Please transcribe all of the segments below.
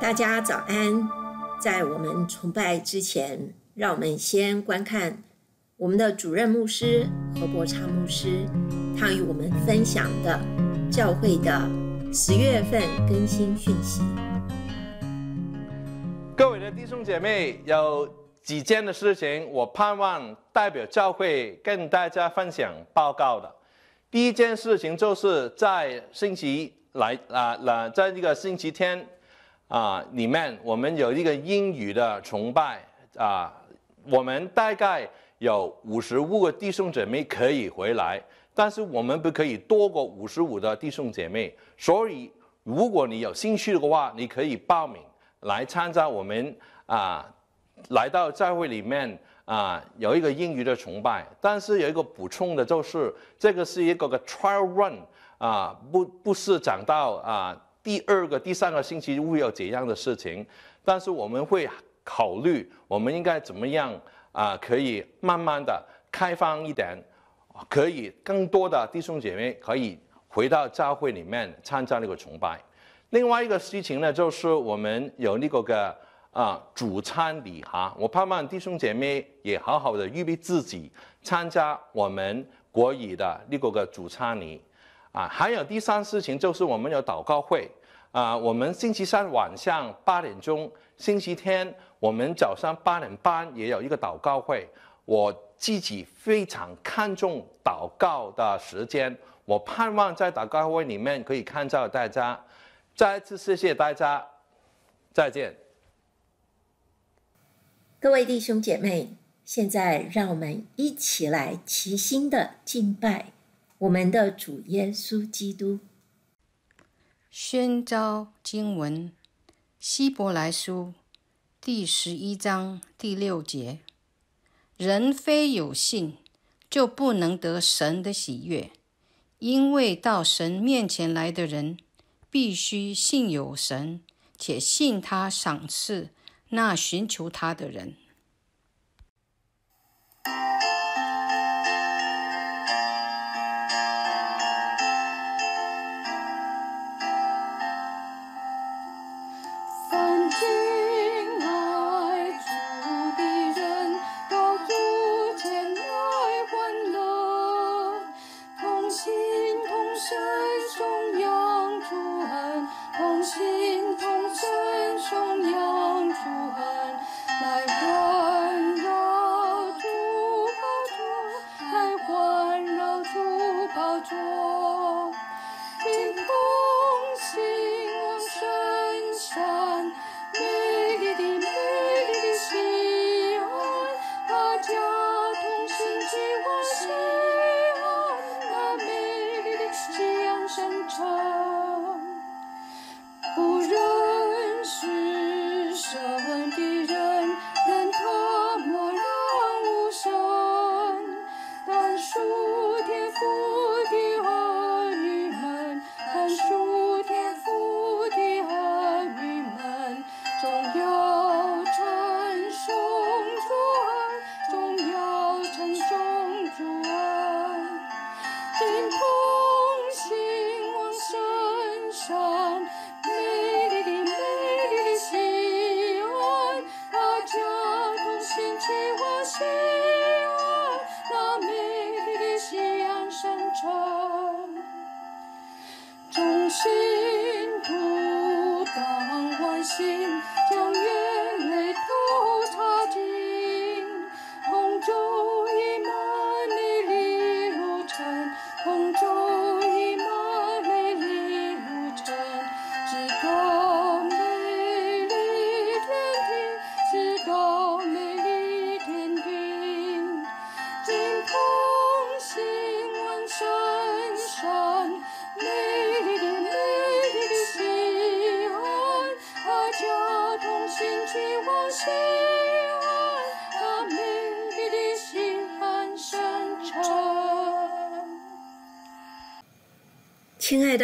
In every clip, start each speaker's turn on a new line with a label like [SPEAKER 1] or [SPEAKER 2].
[SPEAKER 1] 大家早安，在我们崇拜之前，让我们先观看我们的主任牧师何伯昌牧师，他与我们分享的教会的十月份更新讯息。
[SPEAKER 2] 各位的弟兄姐妹，有几件的事情，我盼望代表教会跟大家分享报告的。第一件事情，就是在星期来啊，了在这个星期天。啊，里面我们有一个英语的崇拜啊，我们大概有五十五个弟兄姐妹可以回来，但是我们不可以多过五十五的弟兄姐妹。所以，如果你有兴趣的话，你可以报名来参加我们啊，来到教会里面啊，有一个英语的崇拜。但是有一个补充的就是，这个是一个个 trial run 啊，不不是讲到啊。第二个、第三个星期会有怎样的事情？但是我们会考虑，我们应该怎么样啊？可以慢慢的开放一点，可以更多的弟兄姐妹可以回到教会里面参加那个崇拜。另外一个事情呢，就是我们有那个个啊主餐礼哈，我盼望弟兄姐妹也好好的预备自己，参加我们国语的那个个主餐礼。啊，还有第三事情就是我们有祷告会啊。我们星期三晚上八点钟，星期天我们早上八点半也有一个祷告会。我自己非常看重祷告的时间，我盼望在祷告会里面可以看到大家。再次谢谢大家，再见。各
[SPEAKER 1] 位弟兄姐妹，现在让我们一起来齐心的敬拜。我们的主耶稣基督宣召
[SPEAKER 3] 经文：《希伯来书》第十一章第六节：“人非有信，就不能得神的喜悦，因为到神面前来的人，必须信有神，且信他赏赐那寻求他的人。”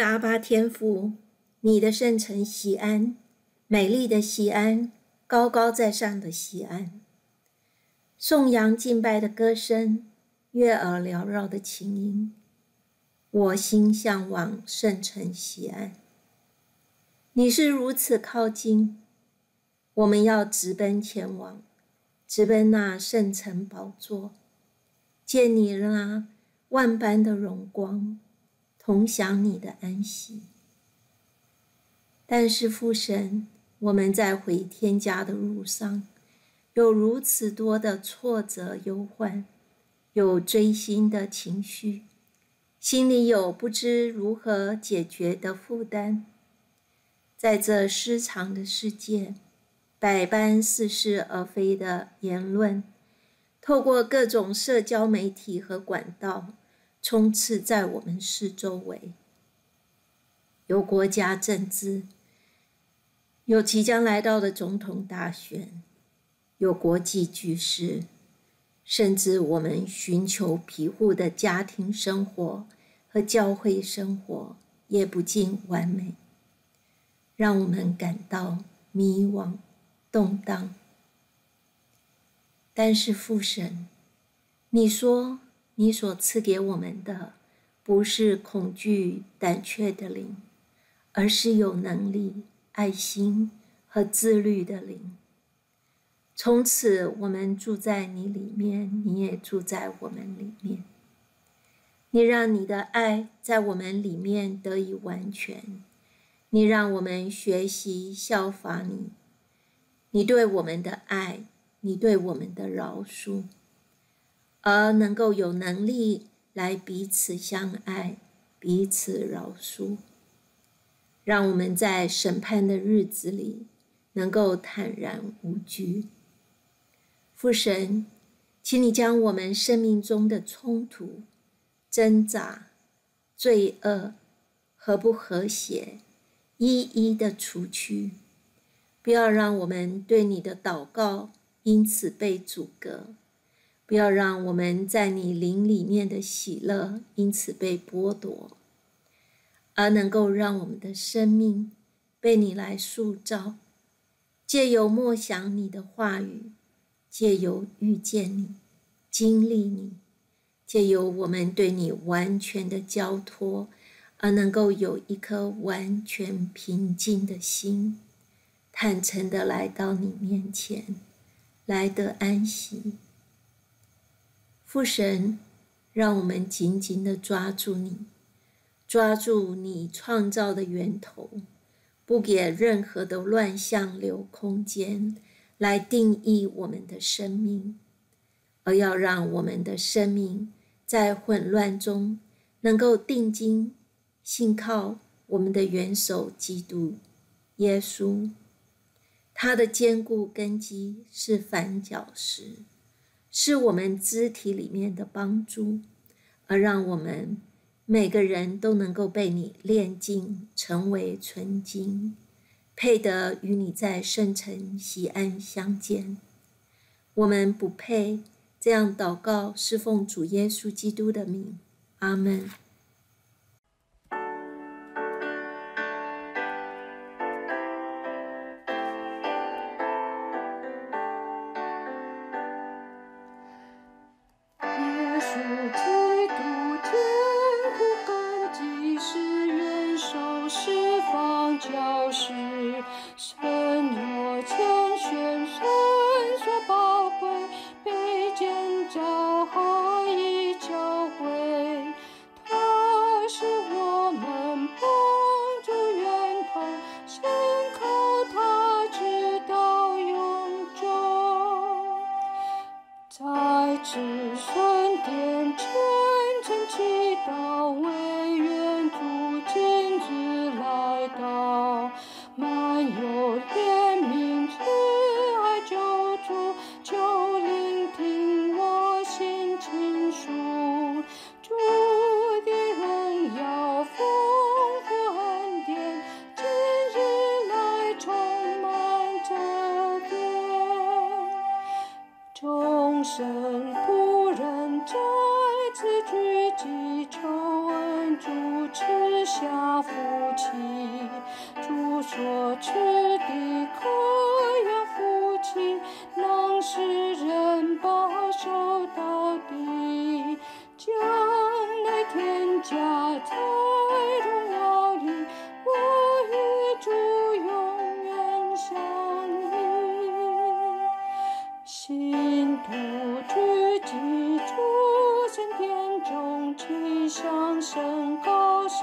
[SPEAKER 1] 阿巴天父，你的圣城西安，美丽的西安，高高在上的西安，颂扬敬拜的歌声，悦耳缭绕的琴音，我心向往圣城西安。你是如此靠近，我们要直奔前往，直奔那圣城宝座，见你那万般的荣光。同享你的安息。但是父神，我们在回天家的路上，有如此多的挫折、忧患，有追心的情绪，心里有不知如何解决的负担，在这失常的世界，百般似是而非的言论，透过各种社交媒体和管道。充斥在我们市周围，有国家政治，有即将来到的总统大选，有国际局势，甚至我们寻求庇护的家庭生活和教会生活也不尽完美，让我们感到迷惘、动荡。但是父神，你说。你所赐给我们的，不是恐惧胆怯的灵，而是有能力、爱心和自律的灵。从此，我们住在你里面，你也住在我们里面。你让你的爱在我们里面得以完全，你让我们学习效法你。你对我们的爱，你对我们的饶恕。而能够有能力来彼此相爱、彼此饶恕，让我们在审判的日子里能够坦然无惧。父神，请你将我们生命中的冲突、挣扎、罪恶和不和谐一一的除去，不要让我们对你的祷告因此被阻隔。不要让我们在你灵里面的喜乐因此被剥夺，而能够让我们的生命被你来塑造，借由默想你的话语，借由遇见你、经历你，借由我们对你完全的交托，而能够有一颗完全平静的心，坦诚的来到你面前，来得安息。父神，让我们紧紧的抓住你，抓住你创造的源头，不给任何的乱象留空间，来定义我们的生命，而要让我们的生命在混乱中能够定睛信靠我们的元首基督耶稣，他的坚固根基是反角石。是我们肢体里面的帮助，而让我们每个人都能够被你炼净，成为纯金，配得与你在圣城西安相见。我们不配这样祷告，侍奉主耶稣基督的名，阿
[SPEAKER 3] 门。福气，诸所持的各样福气，能使人保守到底。将来天家才荣耀，我与主永远相依。信徒之敬主，献天中祈上神。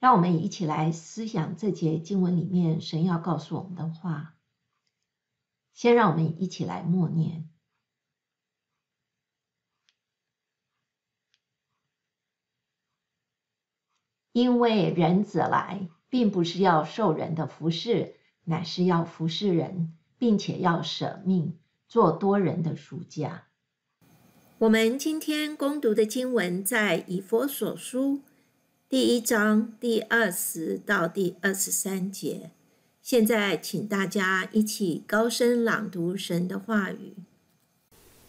[SPEAKER 1] 让我们一起来思想这节经文里面神要告诉我们的话。先让我们一起来默念。因为人子来，并不是要受人的服侍，乃是要服侍人，并且要舍命做多人的赎价。我们今天攻读的经文在以佛所书。第一章第二十到第二十三节，现在，请大家一起高声朗读神的话语，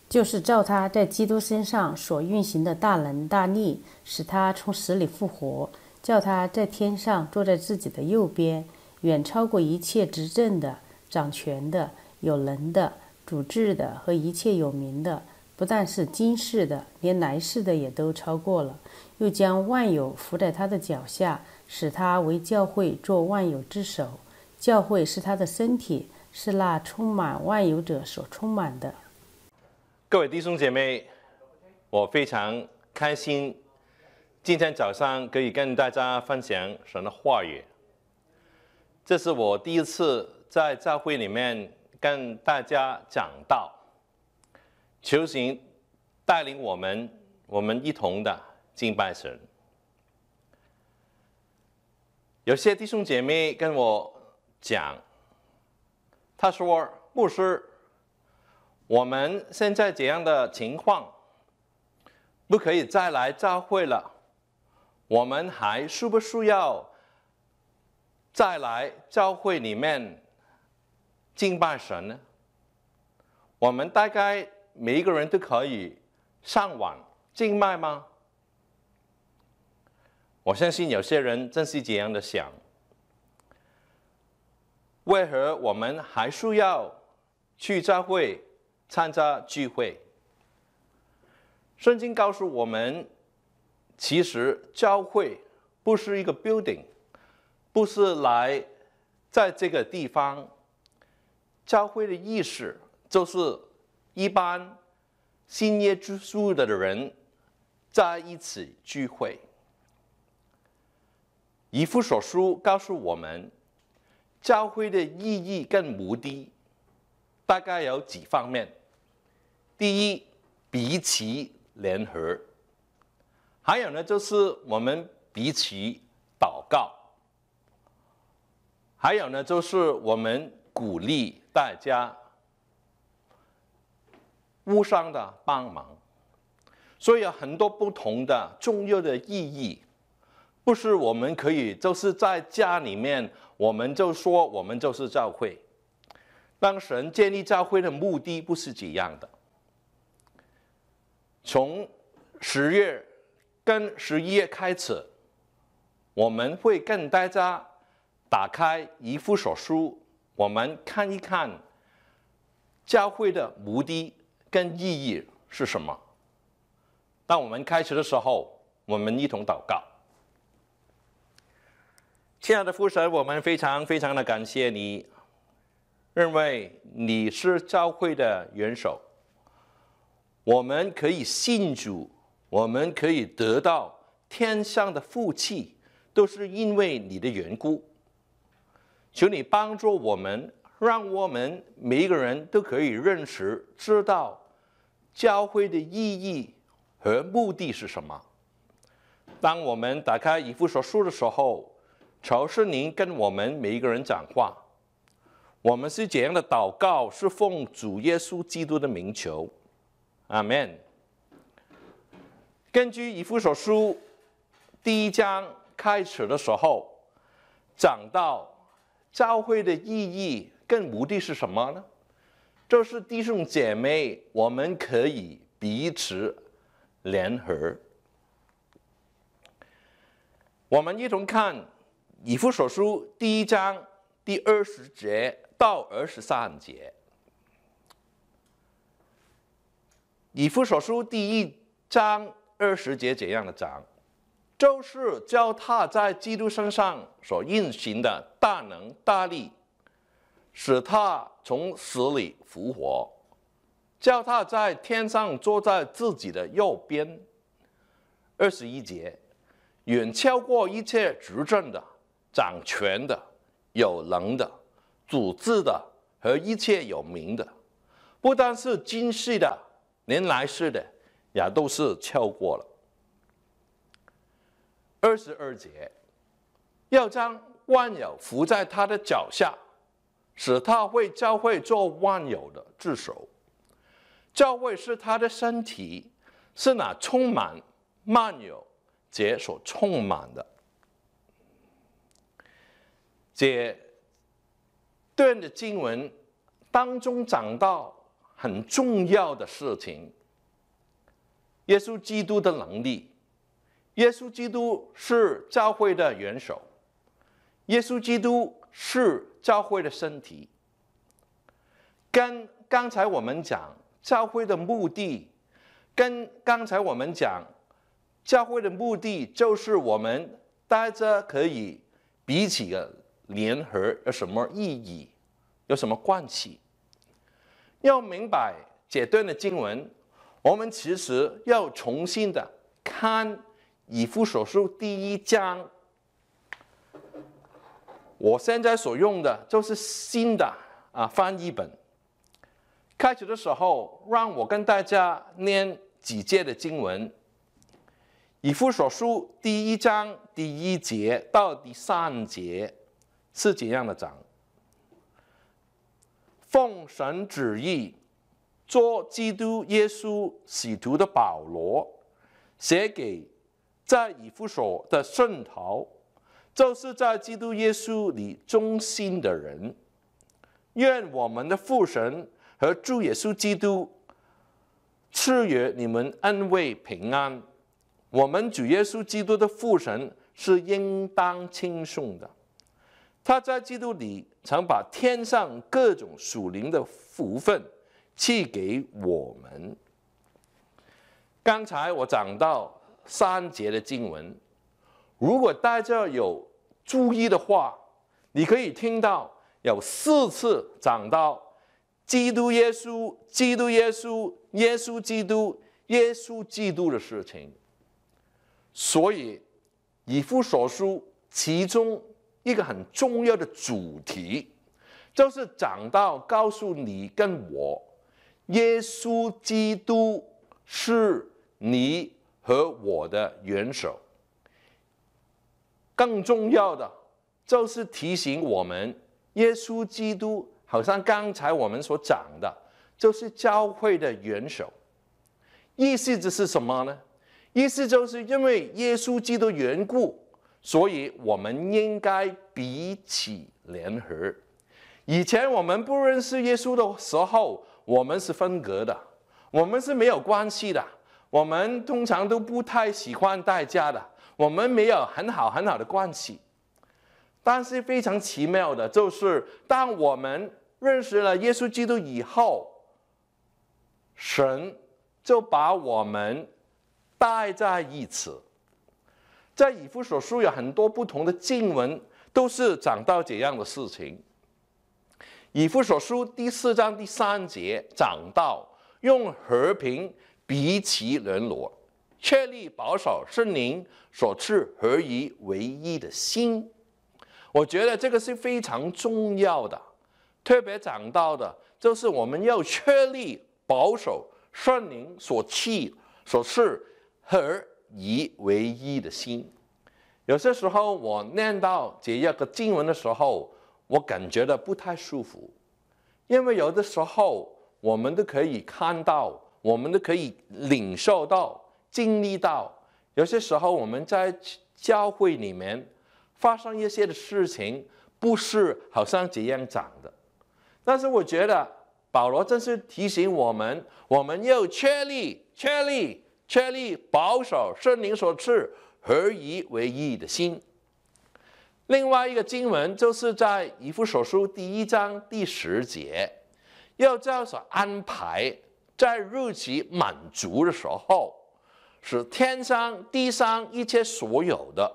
[SPEAKER 3] 就是照他在基督身上所运行的大能大力，使他从死里复活，叫他在天上坐在自己的右边，远超过一切执政的、掌权的、有能的、主治的和一切有名的。不但是今世的，连来世的也都超过了。又将万有伏在他的脚下，使他为教会做万有之首。教会是他的身体，是那充满万有者所充满的。
[SPEAKER 2] 各位弟兄姐妹，我非常开心，今天早上可以跟大家分享神的话语。这是我第一次在教会里面跟大家讲道。求神带领我们，我们一同的敬拜神。有些弟兄姐妹跟我讲，他说：“牧师，我们现在这样的情况，不可以再来教会了。我们还需不需要再来教会里面敬拜神呢？我们大概。”每一个人都可以上网竞卖吗？我相信有些人正是这样的想。为何我们还需要去教会参加聚会？圣经告诉我们，其实教会不是一个 building，不是来在这个地方。教会的意思就是。一般信耶稣的的人在一起聚会，以附所书告诉我们，教会的意义跟目的大概有几方面。第一，彼此联合；还有呢，就是我们彼此祷告；还有呢，就是我们鼓励大家。工商的帮忙，所以有很多不同的重要的意义，不是我们可以就是在家里面我们就说我们就是教会，当神建立教会的目的不是这样的。从十月跟十一月开始，我们会跟大家打开一副所书，我们看一看教会的目的。跟意义是什么？当我们开始的时候，我们一同祷告。亲爱的父神，我们非常非常的感谢你，认为你是教会的元首。我们可以信主，我们可以得到天上的福气，都是因为你的缘故。求你帮助我们，让我们每一个人都可以认识、知道。教会的意义和目的是什么？当我们打开《以弗所书》的时候，仇圣灵跟我们每一个人讲话，我们是怎样的祷告？是奉主耶稣基督的名求，阿门。根据《以弗所书》第一章开始的时候，讲到教会的意义跟目的是什么呢？这是弟兄姐妹，我们可以彼此联合。我们一同看以弗所书第一章第二十节到二十三节。以弗所书第一章二十节怎样的章？就是教他在基督身上所运行的大能大力。使他从死里复活，叫他在天上坐在自己的右边。二十一节，远超过一切执政的、掌权的、有能的、主治的和一切有名的，不单是今世的，连来世的也都是超过了。二十二节，要将万有伏在他的脚下。使他为教会做万有的至首，教会是他的身体，是那充满漫有且所充满的。节段的经文当中讲到很重要的事情：，耶稣基督的能力，耶稣基督是教会的元首，耶稣基督是。教会的身体，跟刚才我们讲教会的目的，跟刚才我们讲教会的目的，就是我们大家可以彼此的联合有什么意义，有什么关系？要明白这段的经文，我们其实要重新的看以弗所书第一章。我现在所用的就是新的啊，翻译本。开始的时候，让我跟大家念几节的经文。以弗所书第一章第一节到第三节是怎样的章？奉神旨意，做基督耶稣使徒的保罗，写给在以弗所的圣徒。就是在基督耶稣里忠心的人，愿我们的父神和主耶稣基督赐予你们恩惠平安。我们主耶稣基督的父神是应当轻松的，他在基督里常把天上各种属灵的福分赐给我们。刚才我讲到三节的经文。如果大家有注意的话，你可以听到有四次讲到“基督耶稣，基督耶稣，耶稣基督，耶稣基督”的事情。所以，以夫所述，其中一个很重要的主题，就是讲到告诉你跟我，耶稣基督是你和我的元首。更重要的就是提醒我们，耶稣基督好像刚才我们所讲的，就是教会的元首。意思就是什么呢？意思就是因为耶稣基督缘故，所以我们应该彼此联合。以前我们不认识耶稣的时候，我们是分隔的，我们是没有关系的，我们通常都不太喜欢大家的。我们没有很好很好的关系，但是非常奇妙的就是，当我们认识了耶稣基督以后，神就把我们带在一起。在以弗所书有很多不同的经文，都是讲到这样的事情。以弗所书第四章第三节讲到，用和平彼此联络。确立保守是您所持合一唯一的心，我觉得这个是非常重要的。特别讲到的就是我们要确立保守，是您所弃所赐合一唯一的心。有些时候我念到解药和经文的时候，我感觉到不太舒服，因为有的时候我们都可以看到，我们都可以领受到。经历到有些时候，我们在教会里面发生一些的事情，不是好像这样讲的。但是我觉得保罗正是提醒我们，我们要确立、确立、确立保守圣灵所赐合以为一的心。另外一个经文就是在以弗所书第一章第十节，要叫所安排在日期满足的时候。是天上地上一切所有的，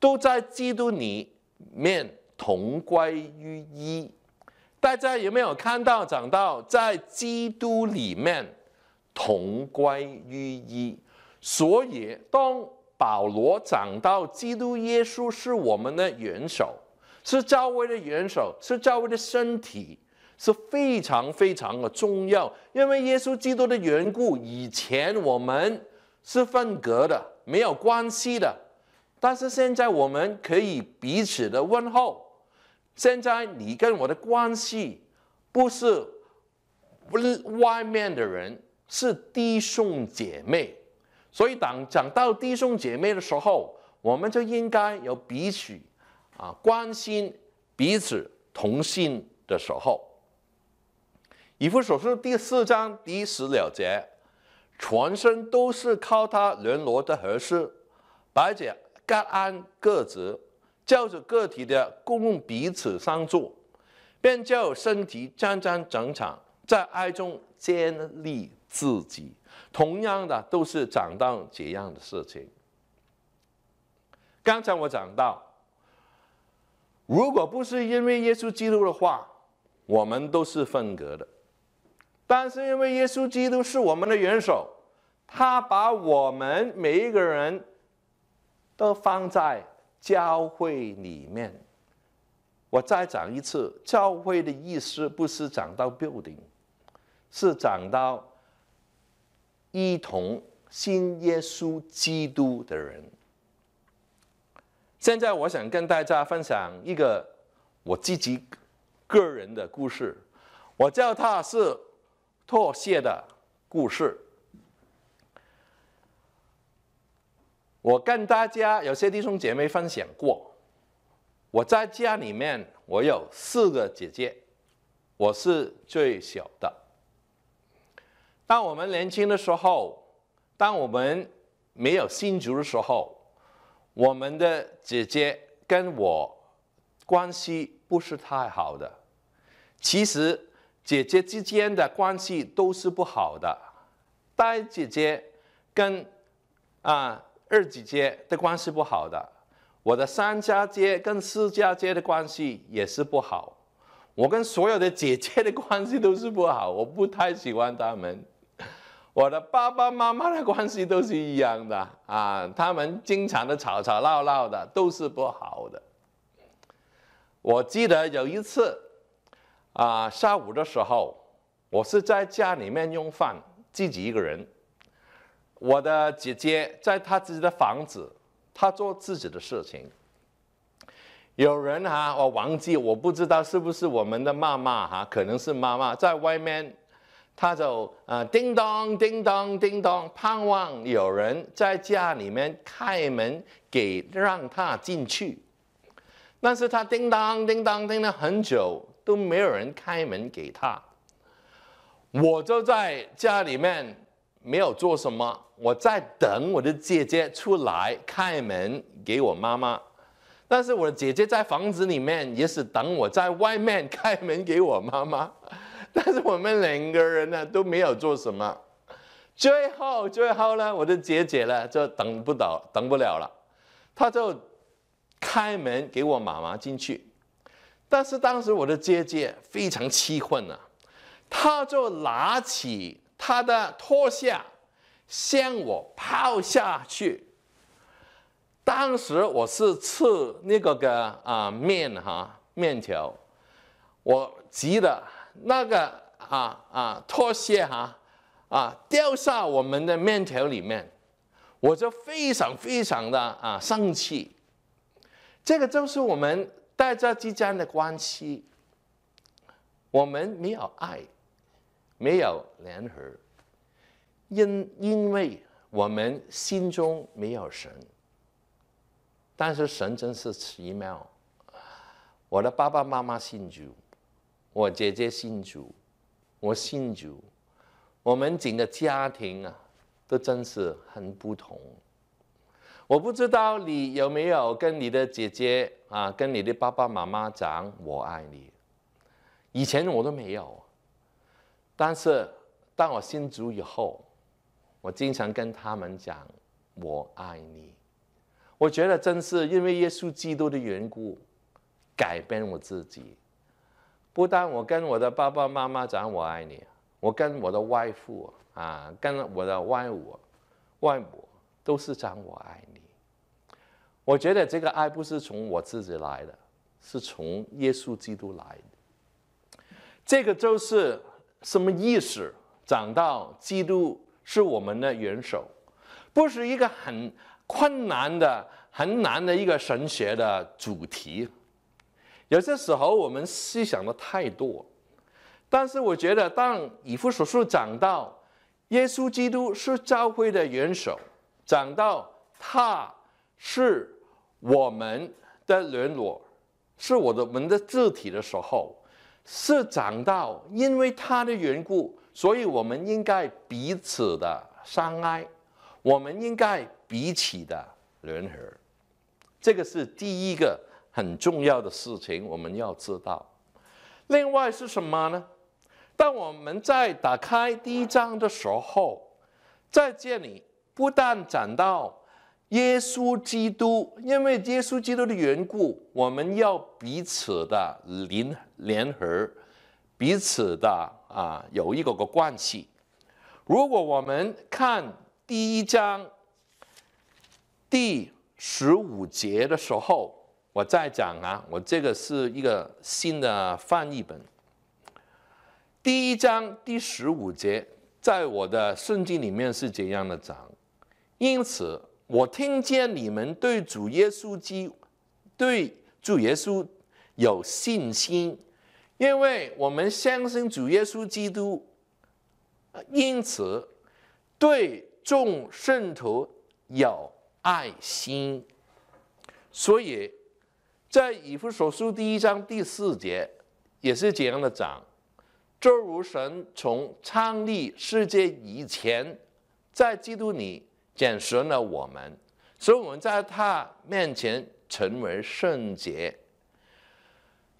[SPEAKER 2] 都在基督里面同归于一。大家有没有看到讲到在基督里面同归于一？所以当保罗讲到基督耶稣是我们的元首，是教会的元首，是教会的身体，是非常非常的重要。因为耶稣基督的缘故，以前我们。是分隔的，没有关系的。但是现在我们可以彼此的问候。现在你跟我的关系不是外外面的人，是弟兄姐妹。所以当讲到弟兄姐妹的时候，我们就应该有彼此啊关心彼此同心的时候。《以弗所书》第四章第十六节。全身都是靠他联络的合适，而且各安各职，叫着个体的共彼此相助，便叫身体整整整场在爱中建立自己。同样的，都是讲到这样的事情。刚才我讲到，如果不是因为耶稣基督的话，我们都是分隔的。但是因为耶稣基督是我们的元首，他把我们每一个人都放在教会里面。我再讲一次，教会的意思不是讲到 building，是讲到一同信耶稣基督的人。现在我想跟大家分享一个我自己个人的故事，我叫他是。妥协的故事，我跟大家有些弟兄姐妹分享过。我在家里面，我有四个姐姐，我是最小的。当我们年轻的时候，当我们没有新竹的时候，我们的姐姐跟我关系不是太好的。其实。姐姐之间的关系都是不好的，带姐姐跟啊二姐姐的关系不好的，我的三家姐跟四家姐的关系也是不好，我跟所有的姐姐的关系都是不好，我不太喜欢他们。我的爸爸妈妈的关系都是一样的啊，他们经常的吵吵闹闹的，都是不好的。我记得有一次。啊，下午的时候，我是在家里面用饭，自己一个人。我的姐姐在她自己的房子，她做自己的事情。有人哈，我忘记，我不知道是不是我们的妈妈哈，可能是妈妈在外面，她就呃叮当叮当叮当，盼望有人在家里面开门给让她进去。但是她叮当叮当叮了很久。都没有人开门给他，我就在家里面没有做什么，我在等我的姐姐出来开门给我妈妈，但是我的姐姐在房子里面，也是等我在外面开门给我妈妈，但是我们两个人呢都没有做什么，最后最后呢，我的姐姐呢就等不到等不了了，她就开门给我妈妈进去。但是当时我的姐姐非常气愤啊，她就拿起她的拖鞋，向我抛下去。当时我是吃那个个啊面哈面条，我急的那个啊啊拖鞋哈啊掉下我们的面条里面，我就非常非常的啊生气。这个就是我们。大家之间的关系，我们没有爱，没有联合，因因为我们心中没有神。但是神真是奇妙，我的爸爸妈妈信主，我姐姐信主，我信主，我们整个家庭啊，都真是很不同。我不知道你有没有跟你的姐姐啊，跟你的爸爸妈妈讲“我爱你”。以前我都没有，但是当我信主以后，我经常跟他们讲“我爱你”。我觉得正是因为耶稣基督的缘故，改变我自己。不但我跟我的爸爸妈妈讲“我爱你”，我跟我的外父啊，跟我的外母、外母。都是讲“我爱你”。我觉得这个爱不是从我自己来的，是从耶稣基督来的。这个就是什么意思？讲到基督是我们的元首，不是一个很困难的、很难的一个神学的主题。有些时候我们思想的太多，但是我觉得，当以父所述讲到耶稣基督是教会的元首，讲到他是。我们的软弱，是我的们的肢体的时候，是长到因为他的缘故，所以我们应该彼此的相爱，我们应该彼此的联合，这个是第一个很重要的事情，我们要知道。另外是什么呢？当我们在打开第一章的时候，在这里不但讲到。耶稣基督，因为耶稣基督的缘故，我们要彼此的联联合，彼此的啊有一个个关系。如果我们看第一章第十五节的时候，我再讲啊，我这个是一个新的翻译本。第一章第十五节在我的圣经里面是怎样的讲？因此。我听见你们对主耶稣基对主耶稣有信心，因为我们相信主耶稣基督，因此对众圣徒有爱心。所以在以弗所书第一章第四节也是这样的讲：正如神从创立世界以前，在基督里。拣选了我们，所以我们在他面前成为圣洁。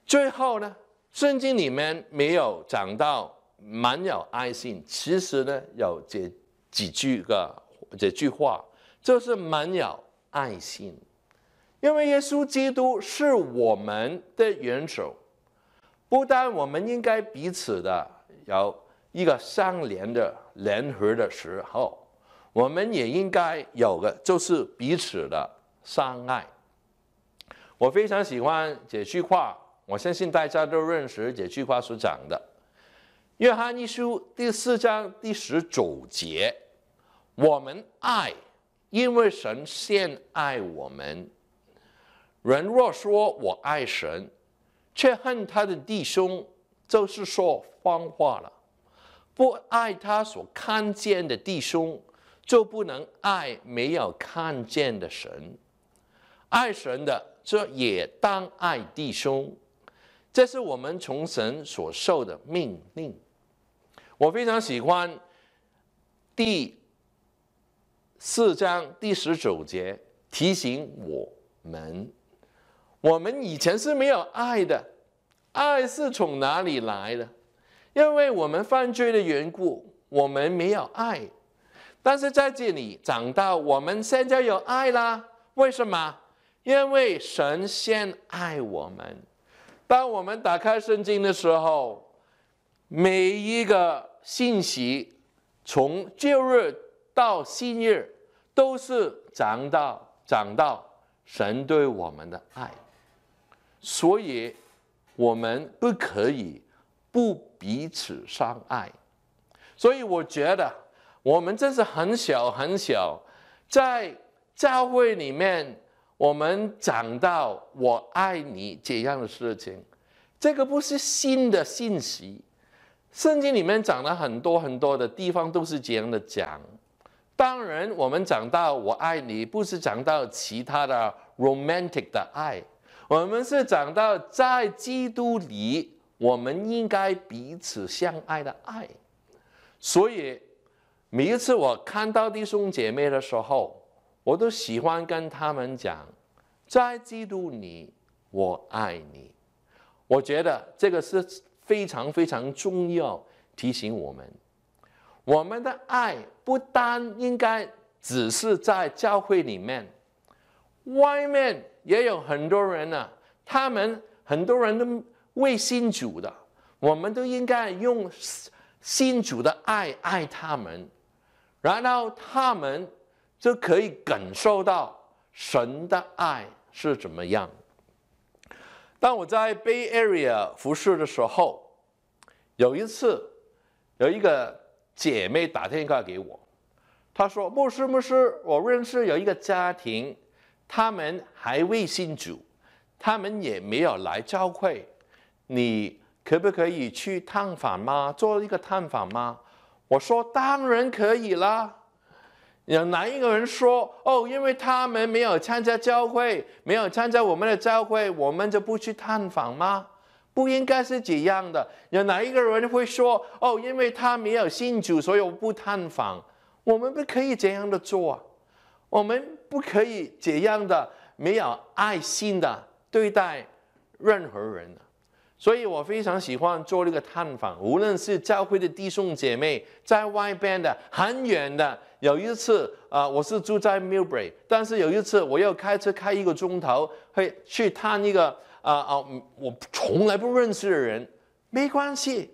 [SPEAKER 2] 最后呢，圣经里面没有讲到满有爱心，其实呢有这几句个这句话，就是满有爱心，因为耶稣基督是我们的元首，不但我们应该彼此的有一个相连的联合的时候。我们也应该有的就是彼此的相爱。我非常喜欢这句话，我相信大家都认识这句话所讲的《约翰一书》第四章第十九节：“我们爱，因为神先爱我们。人若说我爱神，却恨他的弟兄，就是说谎话了，不爱他所看见的弟兄。”就不能爱没有看见的神，爱神的，这也当爱弟兄，这是我们从神所受的命令。我非常喜欢第四章第十九节提醒我们：我们以前是没有爱的，爱是从哪里来的？因为我们犯罪的缘故，我们没有爱。但是在这里讲到，我们现在有爱啦，为什么？因为神先爱我们。当我们打开圣经的时候，每一个信息，从旧日到新日，都是讲到讲到神对我们的爱。所以，我们不可以不彼此相爱。所以，我觉得。我们真是很小很小，在教会里面，我们讲到“我爱你”这样的事情，这个不是新的信息。圣经里面讲了很多很多的地方，都是这样的讲。当然，我们讲到“我爱你”，不是讲到其他的 romantic 的爱，我们是讲到在基督里，我们应该彼此相爱的爱。所以。每一次我看到弟兄姐妹的时候，我都喜欢跟他们讲：“在基督里，我爱你。”我觉得这个是非常非常重要，提醒我们，我们的爱不单应该只是在教会里面，外面也有很多人呢。他们很多人都为信主的，我们都应该用信主的爱爱他们。然后他们就可以感受到神的爱是怎么样。当我在 Bay Area 服侍的时候，有一次有一个姐妹打电话给我，她说：“牧师，牧师，我认识有一个家庭，他们还未信主，他们也没有来教会，你可不可以去探访吗？做一个探访吗？”我说当然可以啦。有哪一个人说哦？因为他们没有参加教会，没有参加我们的教会，我们就不去探访吗？不应该是这样的。有哪一个人会说哦？因为他没有信主，所以我不探访。我们不可以这样的做？我们不可以这样的没有爱心的对待任何人。所以我非常喜欢做这个探访，无论是教会的弟兄姐妹，在外边的很远的。有一次啊，我是住在 Millbury，但是有一次我要开车开一个钟头，会去探一个啊啊，我从来不认识的人，没关系。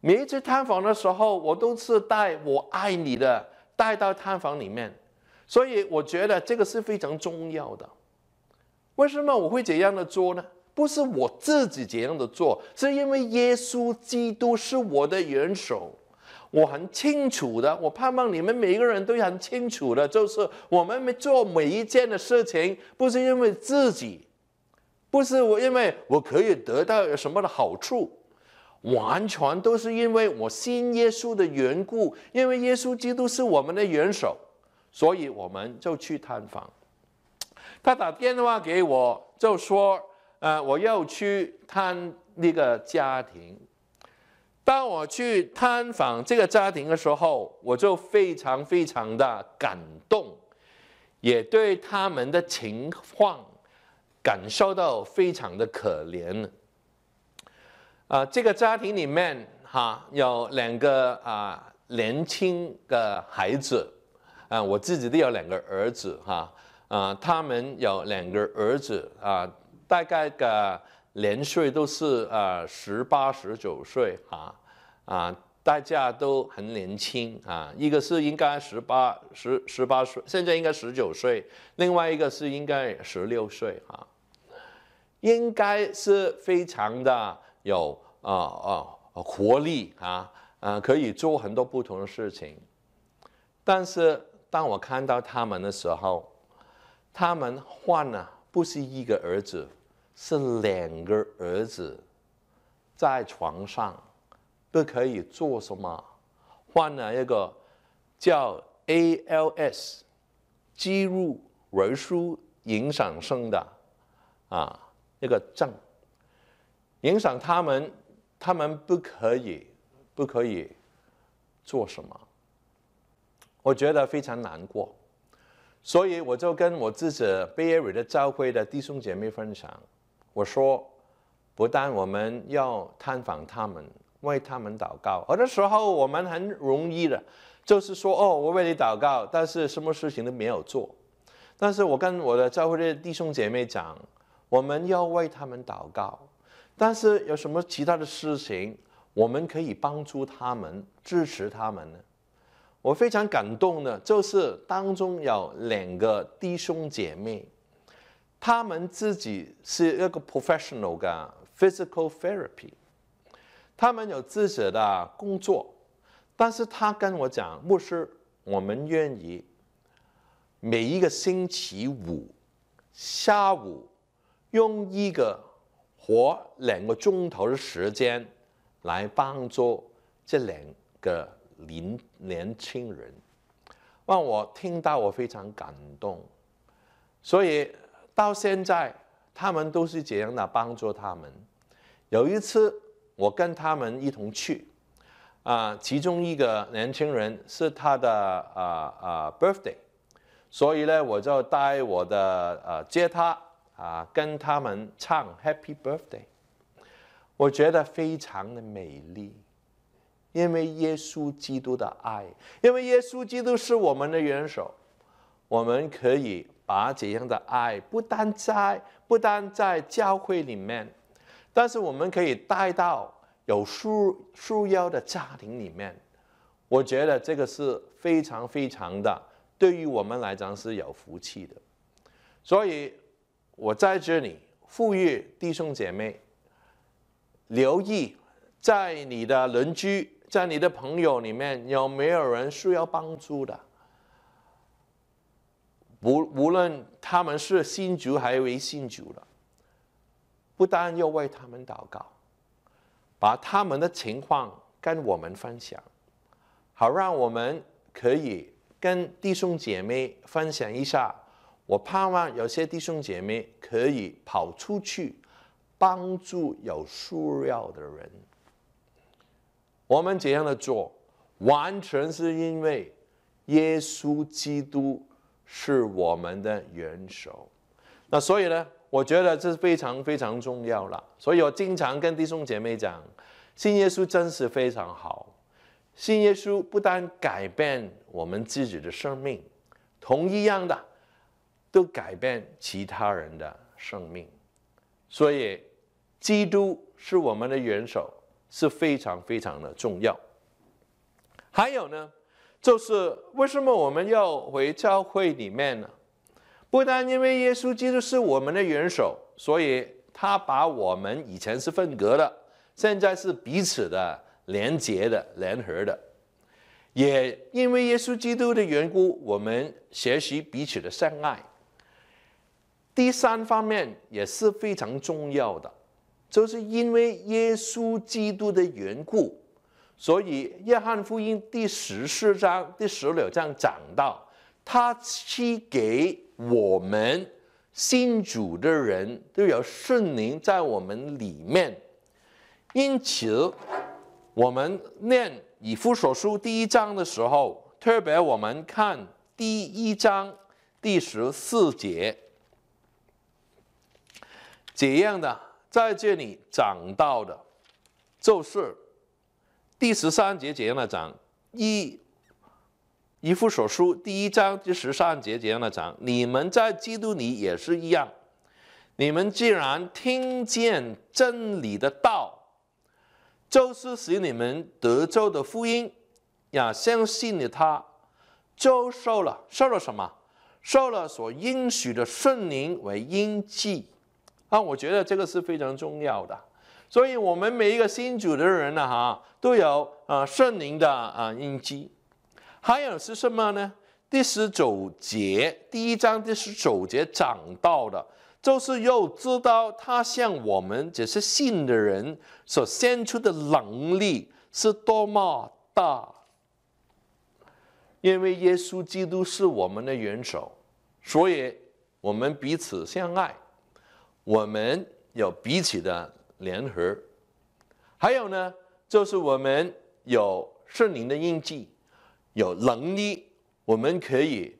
[SPEAKER 2] 每一次探访的时候，我都是带“我爱你”的带到探访里面，所以我觉得这个是非常重要的。为什么我会这样的做呢？不是我自己这样的做，是因为耶稣基督是我的元首，我很清楚的。我盼望你们每一个人都很清楚的，就是我们做每一件的事情，不是因为自己，不是我因为我可以得到有什么的好处，完全都是因为我信耶稣的缘故，因为耶稣基督是我们的元首，所以我们就去探访。他打电话给我，就说。呃，我要去探那个家庭。当我去探访这个家庭的时候，我就非常非常的感动，也对他们的情况感受到非常的可怜。啊，这个家庭里面哈有两个啊年轻的孩子啊，我自己都有两个儿子哈啊，他们有两个儿子啊。大概的年岁都是呃十八、十九岁哈，啊，大家都很年轻啊。一个是应该十八十十八岁，现在应该十九岁；另外一个是应该十六岁哈，应该是非常的有啊啊活力啊，嗯，可以做很多不同的事情。但是当我看到他们的时候，他们换了不是一个儿子。是两个儿子在床上不可以做什么，换了一个叫 ALS 肌肉萎缩影响生的啊那个症，影响他们，他们不可以不可以做什么，我觉得非常难过，所以我就跟我自己 Barry 的教会的弟兄姐妹分享。我说，不但我们要探访他们，为他们祷告。有的时候我们很容易的，就是说，哦，我为你祷告，但是什么事情都没有做。但是我跟我的教会的弟兄姐妹讲，我们要为他们祷告，但是有什么其他的事情，我们可以帮助他们，支持他们呢？我非常感动的，就是当中有两个弟兄姐妹。他们自己是一个 professional 的 physical therapy，他们有自己的工作，但是他跟我讲，牧师，我们愿意每一个星期五下午用一个或两个钟头的时间来帮助这两个年年轻人，让我听到我非常感动，所以。到现在，他们都是这样的帮助他们。有一次，我跟他们一同去，啊，其中一个年轻人是他的啊啊 birthday，所以呢，我就带我的呃吉他啊，跟他们唱 Happy Birthday，我觉得非常的美丽，因为耶稣基督的爱，因为耶稣基督是我们的元首，我们可以。把这样的爱不单在不单在教会里面，但是我们可以带到有需需要的家庭里面。我觉得这个是非常非常的对于我们来讲是有福气的。所以，我在这里呼吁弟兄姐妹，留意在你的邻居、在你的朋友里面有没有人需要帮助的。无无论他们是信主还是不信主了，不但要为他们祷告，把他们的情况跟我们分享，好让我们可以跟弟兄姐妹分享一下。我盼望有些弟兄姐妹可以跑出去帮助有需要的人。我们这样的做，完全是因为耶稣基督。是我们的元首，那所以呢，我觉得这是非常非常重要了。所以我经常跟弟兄姐妹讲，信耶稣真是非常好。信耶稣不但改变我们自己的生命，同一样的都改变其他人的生命。所以，基督是我们的元首，是非常非常的重要。还有呢。就是为什么我们要回教会里面呢？不但因为耶稣基督是我们的元首，所以他把我们以前是分隔的，现在是彼此的连接的、联合的。也因为耶稣基督的缘故，我们学习彼此的相爱。第三方面也是非常重要的，就是因为耶稣基督的缘故。所以，约翰福音第十四章第十六章讲到，他赐给我们新主的人，都有圣灵在我们里面。因此，我们念以弗所书第一章的时候，特别我们看第一章第十四节，怎样的在这里讲到的，就是。第十三节怎样的讲？一一副所书第一章第十三节怎样的讲？你们在基督里也是一样。你们既然听见真理的道，就是使你们得救的福音，也相信了他，就受了，受了什么？受了所应许的圣灵为印记。啊，我觉得这个是非常重要的。所以，我们每一个新主的人呢，哈，都有啊圣灵的啊印记。还有是什么呢？第十九节，第一章第十九节讲到的，就是要知道他向我们这些信的人所献出的能力是多么大。因为耶稣基督是我们的元首，所以我们彼此相爱，我们有彼此的。联合，还有呢，就是我们有圣灵的印记，有能力，我们可以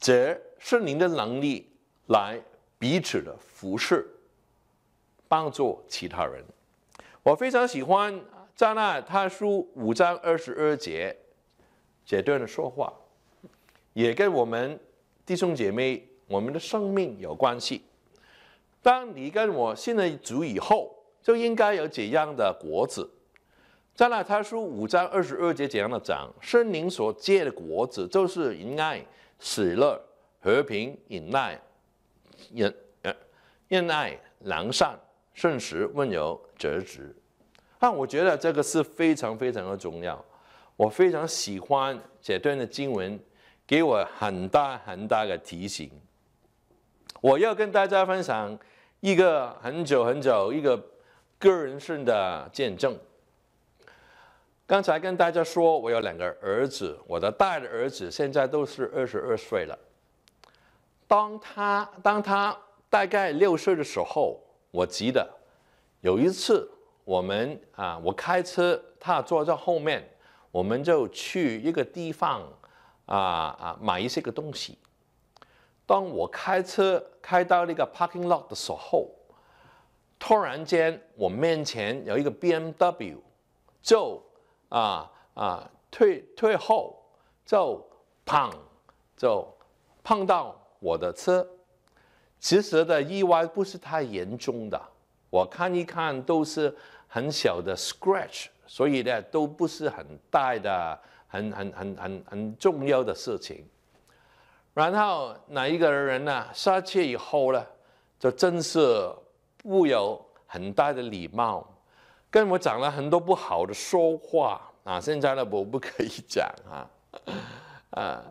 [SPEAKER 2] 借圣灵的能力来彼此的服侍，帮助其他人。我非常喜欢撒那他书五章二十二节这段的说话，也跟我们弟兄姐妹我们的生命有关系。当你跟我信了主以后，就应该有怎样的果子？再来，他说五章二十二节怎样的讲？圣灵所借的果子，就是仁爱、喜乐、和平、忍耐、忍忍耐、良善、顺时、温柔、折直。那我觉得这个是非常非常的重要。我非常喜欢这段的经文，给我很大很大的提醒。我要跟大家分享。一个很久很久一个个人性的见证。刚才跟大家说，我有两个儿子，我的大的儿子现在都是二十二岁了。当他当他大概六岁的时候，我记得有一次，我们啊，我开车，他坐在后面，我们就去一个地方啊啊买一些个东西。当我开车开到那个 parking lot 的时候，突然间我面前有一个 BMW，就啊啊退退后，就碰就碰到我的车。其实的意外不是太严重的，我看一看都是很小的 scratch，所以呢都不是很大的、很很很很很重要的事情。然后哪一个人呢？下车以后呢，就真是不有很大的礼貌，跟我讲了很多不好的说话啊。现在呢，我不可以讲啊 啊。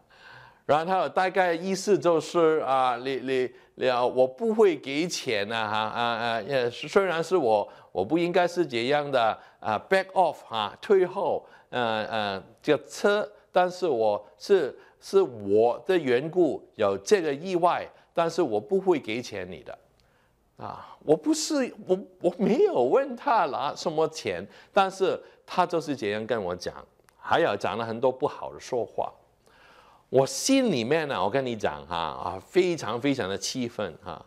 [SPEAKER 2] 然后大概意思就是啊，你你你，我不会给钱啊哈啊啊！虽然是我，我不应该是这样的啊。Back off 啊，退后，嗯嗯，这车，但是我是。是我的缘故有这个意外，但是我不会给钱你的，啊，我不是我我没有问他拿什么钱，但是他就是这样跟我讲，还有讲了很多不好的说话，我心里面呢，我跟你讲哈啊，非常非常的气愤哈，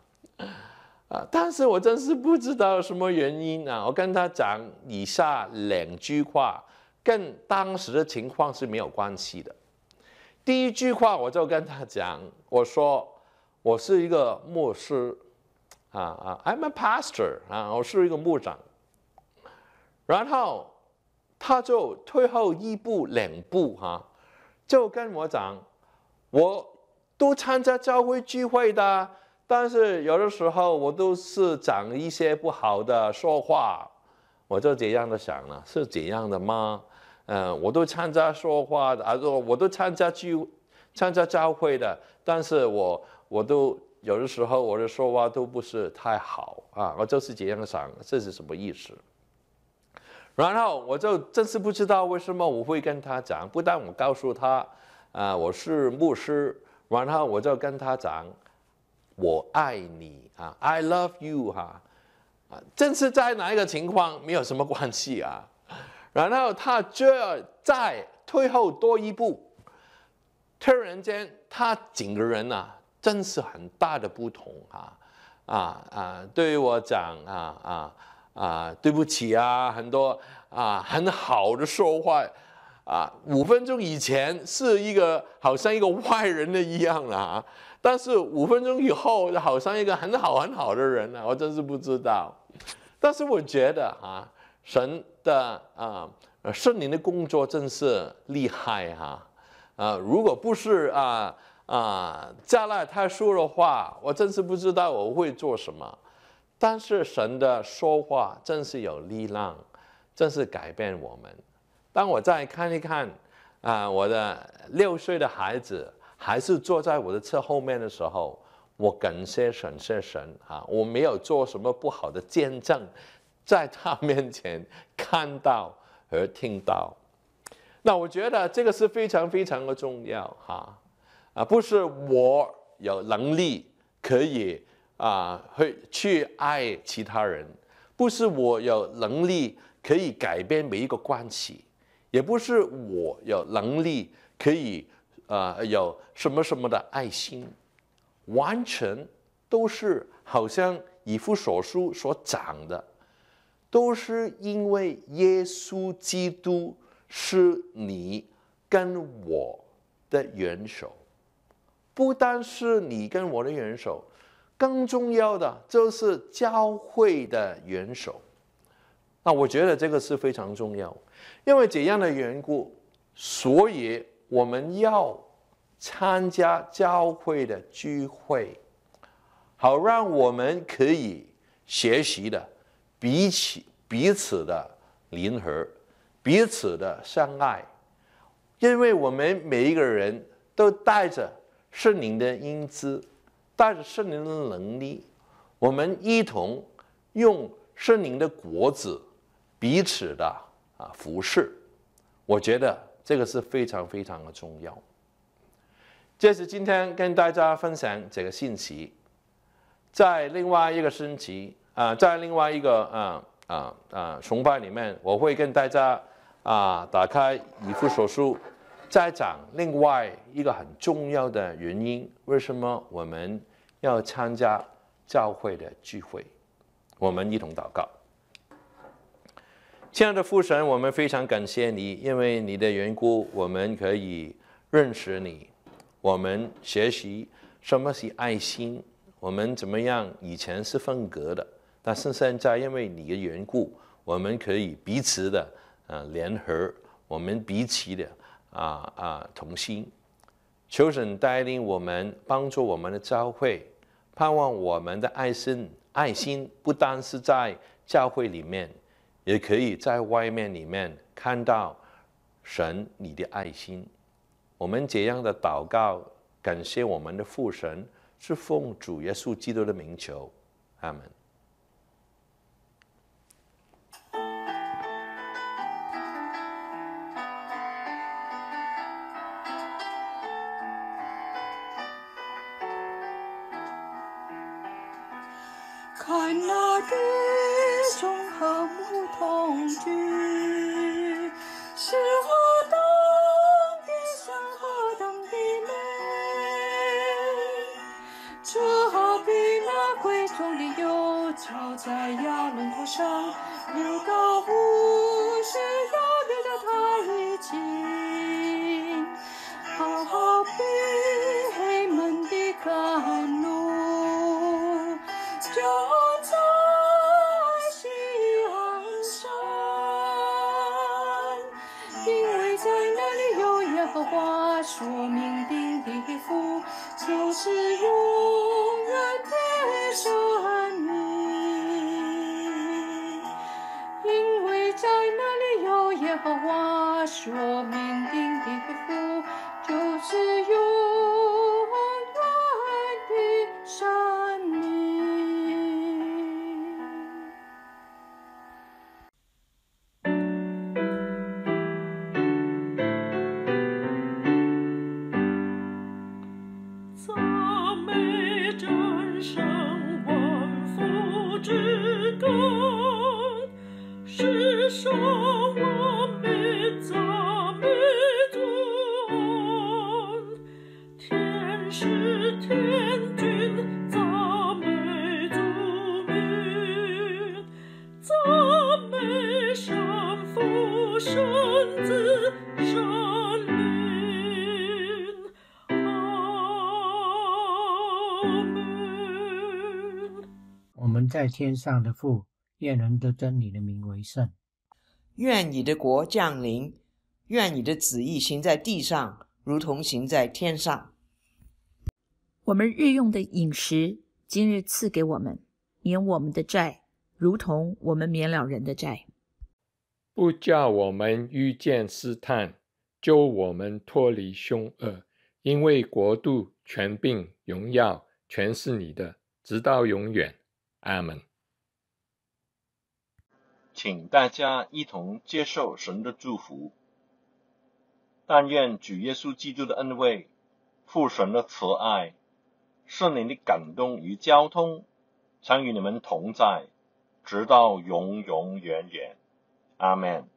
[SPEAKER 2] 啊，但是我真是不知道什么原因啊，我跟他讲以下两句话，跟当时的情况是没有关系的。第一句话我就跟他讲，我说我是一个牧师，啊啊，I'm a pastor 啊，我是一个牧长。然后他就退后一步两步哈，就跟我讲，我都参加教会聚会的，但是有的时候我都是讲一些不好的说话，我就这样的想了，是怎样的吗？嗯，我都参加说话的啊，我都参加聚，参加教会的，但是我我都有的时候我的说话都不是太好啊，我就是这样想，这是什么意思？然后我就真是不知道为什么我会跟他讲，不但我告诉他啊，我是牧师，然后我就跟他讲，我爱你啊，I love you 哈，啊，正是在哪一个情况没有什么关系啊。然后他却再退后多一步，突然间他整个人啊，真是很大的不同啊啊啊！对我讲啊啊啊，对不起啊，很多啊很好的说话啊，五分钟以前是一个好像一个外人的一样啊，但是五分钟以后好像一个很好很好的人啊，我真是不知道，但是我觉得啊。神的啊，圣灵的工作真是厉害哈！啊，如果不是啊啊加纳太书的话，我真是不知道我会做什么。但是神的说话真是有力量，真是改变我们。当我再看一看啊，我的六岁的孩子还是坐在我的车后面的时候，我感谢神，谢神啊！我没有做什么不好的见证。在他面前看到和听到，那我觉得这个是非常非常的重要哈啊！不是我有能力可以啊会去爱其他人，不是我有能力可以改变每一个关系，也不是我有能力可以啊有什么什么的爱心，完全都是好像以父所书所讲的。都是因为耶稣基督是你跟我的元首，不单是你跟我的元首，更重要的就是教会的元首。那我觉得这个是非常重要，因为这样的缘故，所以我们要参加教会的聚会，好让我们可以学习的。彼此彼此的联合，彼此的相爱，因为我们每一个人都带着圣灵的英姿，带着圣灵的能力，我们一同用圣灵的果子彼此的啊服侍，我觉得这个是非常非常的重要。这是今天跟大家分享这个信息，在另外一个星期。啊，在另外一个啊啊啊崇拜里面，我会跟大家啊打开以弗所书，再讲另外一个很重要的原因，为什么我们要参加教会的聚会？我们一同祷告，亲爱的父神，我们非常感谢你，因为你的缘故，我们可以认识你，我们学习什么是爱心，我们怎么样以前是分隔的。但是现在因为你的缘故，我们可以彼此的呃联合，我们彼此的啊啊同心，求神带领我们，帮助我们的教会，盼望我们的爱心爱心不单是在教会里面，也可以在外面里面看到神你的爱心。我们这样的祷告，感谢我们的父神，是奉主耶稣基督的名求，阿门。
[SPEAKER 3] 世上我美咋没？在天上的父，愿人得真你的名为圣。
[SPEAKER 1] 愿你的国降临。愿你的旨意行在地上，如同行在天上。我们日用的饮食，今日赐给我们，免我们的债，如同我们免了人的债。
[SPEAKER 2] 不叫我们遇见试探，救我们脱离凶恶。因为国度、权柄、荣耀，全是你的，直到永远。阿门，请大家一同接受神的祝福。但愿主耶稣基督的恩惠、父神的慈爱、圣灵的感动与交通，常与你们同在，直到永永远远。阿门。